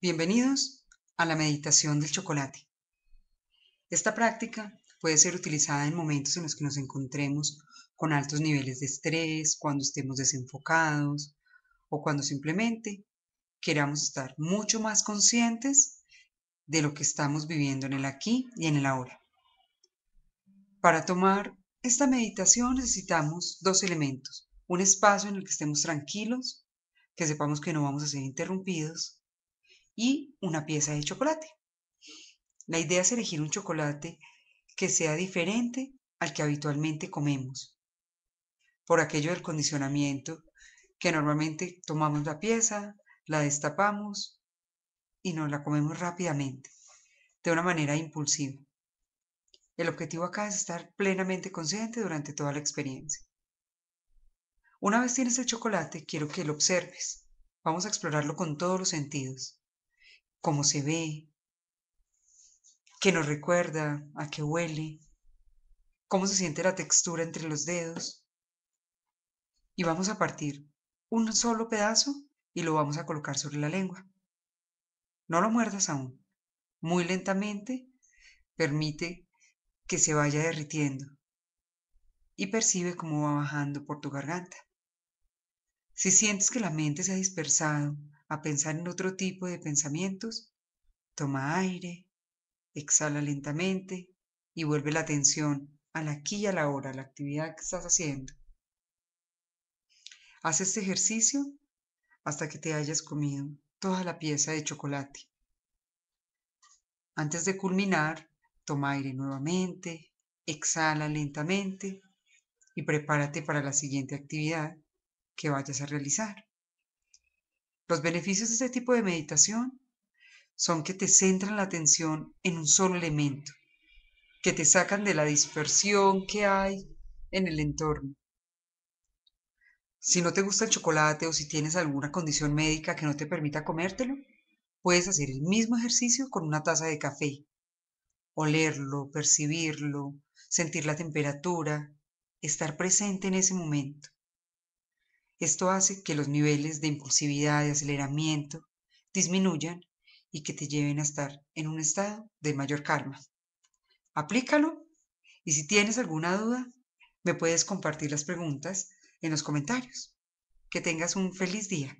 Bienvenidos a la meditación del chocolate. Esta práctica puede ser utilizada en momentos en los que nos encontremos con altos niveles de estrés, cuando estemos desenfocados o cuando simplemente queramos estar mucho más conscientes de lo que estamos viviendo en el aquí y en el ahora. Para tomar esta meditación necesitamos dos elementos. Un espacio en el que estemos tranquilos, que sepamos que no vamos a ser interrumpidos y una pieza de chocolate. La idea es elegir un chocolate que sea diferente al que habitualmente comemos, por aquello del condicionamiento que normalmente tomamos la pieza, la destapamos y nos la comemos rápidamente, de una manera impulsiva. El objetivo acá es estar plenamente consciente durante toda la experiencia. Una vez tienes el chocolate, quiero que lo observes. Vamos a explorarlo con todos los sentidos cómo se ve, que nos recuerda, a qué huele, cómo se siente la textura entre los dedos. Y vamos a partir un solo pedazo y lo vamos a colocar sobre la lengua. No lo muerdas aún. Muy lentamente permite que se vaya derritiendo y percibe cómo va bajando por tu garganta. Si sientes que la mente se ha dispersado a pensar en otro tipo de pensamientos, toma aire, exhala lentamente y vuelve la atención al aquí y a la hora, a la actividad que estás haciendo. Haz este ejercicio hasta que te hayas comido toda la pieza de chocolate. Antes de culminar, toma aire nuevamente, exhala lentamente y prepárate para la siguiente actividad que vayas a realizar. Los beneficios de este tipo de meditación son que te centran la atención en un solo elemento, que te sacan de la dispersión que hay en el entorno. Si no te gusta el chocolate o si tienes alguna condición médica que no te permita comértelo, puedes hacer el mismo ejercicio con una taza de café. Olerlo, percibirlo, sentir la temperatura, estar presente en ese momento. Esto hace que los niveles de impulsividad y aceleramiento disminuyan y que te lleven a estar en un estado de mayor calma. Aplícalo y si tienes alguna duda, me puedes compartir las preguntas en los comentarios. Que tengas un feliz día.